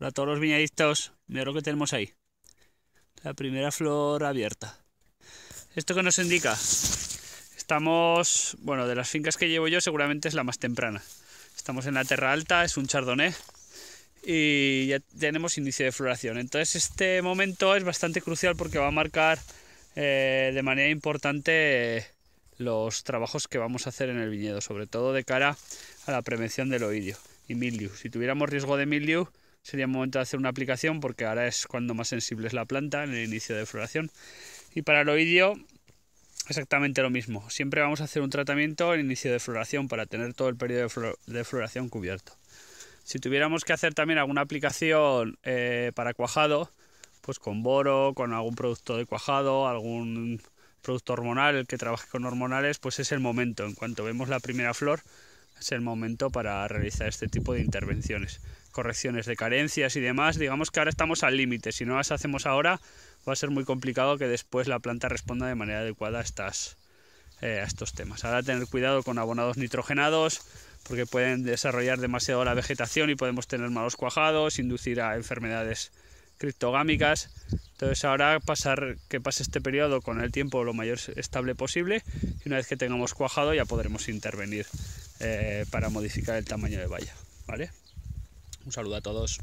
Hola todos los viñaditos mira lo que tenemos ahí. La primera flor abierta. ¿Esto qué nos indica? Estamos, bueno, de las fincas que llevo yo seguramente es la más temprana. Estamos en la terra alta, es un chardonnay y ya tenemos inicio de floración. Entonces este momento es bastante crucial porque va a marcar eh, de manera importante los trabajos que vamos a hacer en el viñedo, sobre todo de cara a la prevención del oidio y mildew. Si tuviéramos riesgo de mildew, sería momento de hacer una aplicación porque ahora es cuando más sensible es la planta en el inicio de floración. Y para el oidio, exactamente lo mismo. Siempre vamos a hacer un tratamiento en inicio de floración para tener todo el periodo de, floración cubierto. Si tuviéramos que hacer también alguna aplicación eh, para cuajado, pues con boro, con algún producto de cuajado, algún producto hormonal, que trabaje con hormonales, pues es el momento. En cuanto vemos la primera flor, es el momento para realizar este tipo de intervenciones. Correcciones de carencias y demás, digamos que ahora estamos al límite, si no las hacemos ahora va a ser muy complicado que después la planta responda de manera adecuada a, estas, eh, a estos temas. Ahora tener cuidado con abonados nitrogenados porque pueden desarrollar demasiado la vegetación y podemos tener malos cuajados, inducir a enfermedades criptogámicas. Entonces ahora pasar que pase este periodo con el tiempo lo mayor estable posible y una vez que tengamos cuajado ya podremos intervenir. Eh, para modificar el tamaño de valla. ¿Vale? Un saludo a todos.